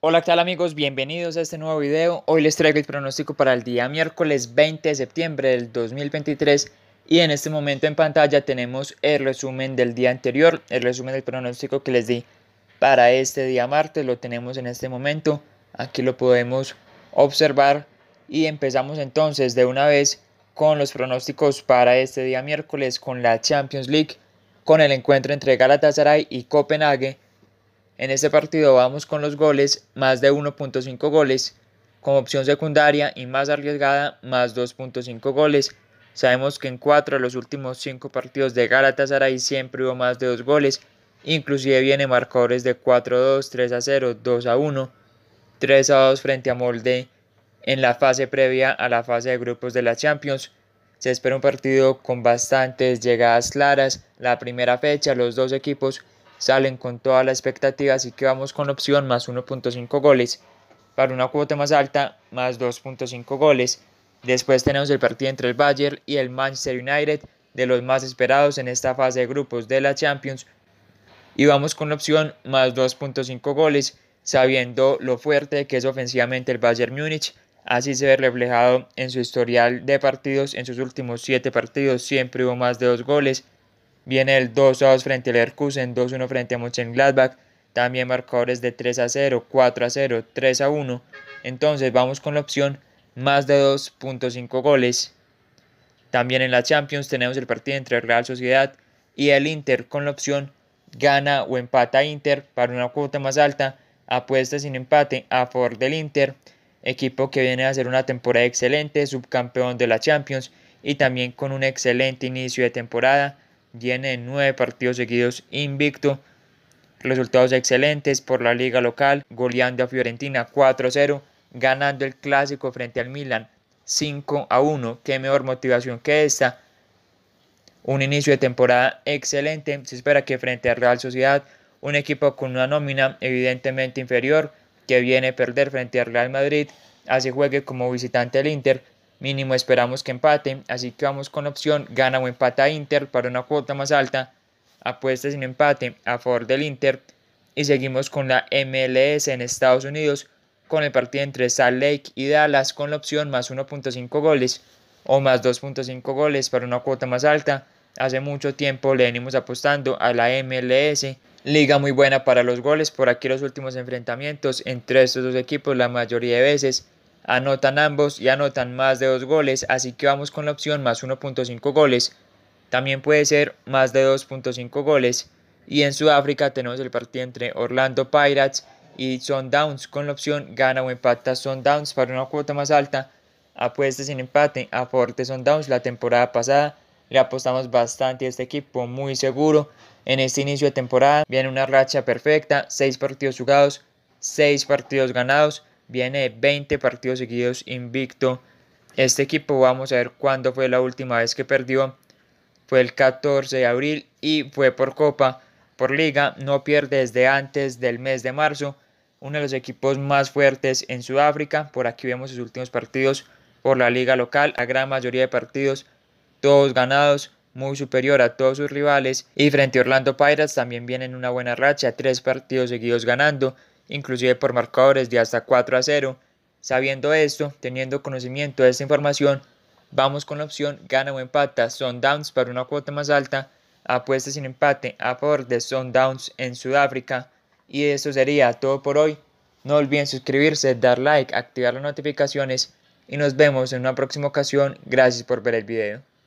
Hola, ¿qué tal amigos? Bienvenidos a este nuevo video. Hoy les traigo el pronóstico para el día miércoles 20 de septiembre del 2023 y en este momento en pantalla tenemos el resumen del día anterior, el resumen del pronóstico que les di para este día martes, lo tenemos en este momento, aquí lo podemos observar y empezamos entonces de una vez con los pronósticos para este día miércoles con la Champions League, con el encuentro entre Galatasaray y Copenhague en este partido vamos con los goles, más de 1.5 goles. Como opción secundaria y más arriesgada, más 2.5 goles. Sabemos que en cuatro de los últimos cinco partidos de Galatasaray siempre hubo más de 2 goles. Inclusive viene marcadores de 4-2, 3-0, 2-1, 3-2 frente a Molde en la fase previa a la fase de grupos de la Champions. Se espera un partido con bastantes llegadas claras. La primera fecha, los dos equipos salen con toda la expectativa, así que vamos con opción más 1.5 goles. Para una cuota más alta, más 2.5 goles. Después tenemos el partido entre el Bayern y el Manchester United, de los más esperados en esta fase de grupos de la Champions. Y vamos con opción más 2.5 goles, sabiendo lo fuerte que es ofensivamente el Bayern Múnich. Así se ve reflejado en su historial de partidos. En sus últimos 7 partidos siempre hubo más de 2 goles. Viene el 2-2 frente al Leverkusen, 2-1 frente a Mönchengladbach. También marcadores de 3 a 0, 4 a 0, 3 a 1. Entonces vamos con la opción más de 2.5 goles. También en la Champions tenemos el partido entre Real Sociedad y el Inter con la opción gana o empata Inter para una cuota más alta. Apuesta sin empate a favor del Inter, equipo que viene a hacer una temporada excelente, subcampeón de la Champions y también con un excelente inicio de temporada Viene nueve partidos seguidos invicto. Resultados excelentes por la liga local, goleando a Fiorentina 4-0, ganando el clásico frente al Milan 5-1. Qué mejor motivación que esta. Un inicio de temporada excelente. Se espera que frente a Real Sociedad, un equipo con una nómina evidentemente inferior, que viene a perder frente al Real Madrid, así juegue como visitante el Inter, Mínimo esperamos que empate, así que vamos con la opción gana o empata Inter para una cuota más alta. Apuesta sin empate a favor del Inter. Y seguimos con la MLS en Estados Unidos con el partido entre Salt Lake y Dallas con la opción más 1.5 goles o más 2.5 goles para una cuota más alta. Hace mucho tiempo le venimos apostando a la MLS. Liga muy buena para los goles. Por aquí los últimos enfrentamientos entre estos dos equipos la mayoría de veces Anotan ambos y anotan más de dos goles, así que vamos con la opción más 1.5 goles. También puede ser más de 2.5 goles. Y en Sudáfrica tenemos el partido entre Orlando Pirates y Sundowns con la opción gana o empata Sundowns para una cuota más alta. Apuestas sin empate a Forte Sundowns la temporada pasada. Le apostamos bastante a este equipo, muy seguro. En este inicio de temporada viene una racha perfecta, 6 partidos jugados, seis partidos ganados. Viene 20 partidos seguidos invicto. Este equipo, vamos a ver cuándo fue la última vez que perdió. Fue el 14 de abril y fue por Copa. Por Liga, no pierde desde antes del mes de marzo. Uno de los equipos más fuertes en Sudáfrica. Por aquí vemos sus últimos partidos por la liga local. a gran mayoría de partidos, todos ganados muy superior a todos sus rivales y frente a Orlando Pirates también viene en una buena racha, tres partidos seguidos ganando, inclusive por marcadores de hasta 4 a 0. Sabiendo esto, teniendo conocimiento de esta información, vamos con la opción gana o empata, downs para una cuota más alta, apuesta sin empate a favor de downs en Sudáfrica. Y eso sería todo por hoy. No olviden suscribirse, dar like, activar las notificaciones y nos vemos en una próxima ocasión. Gracias por ver el video.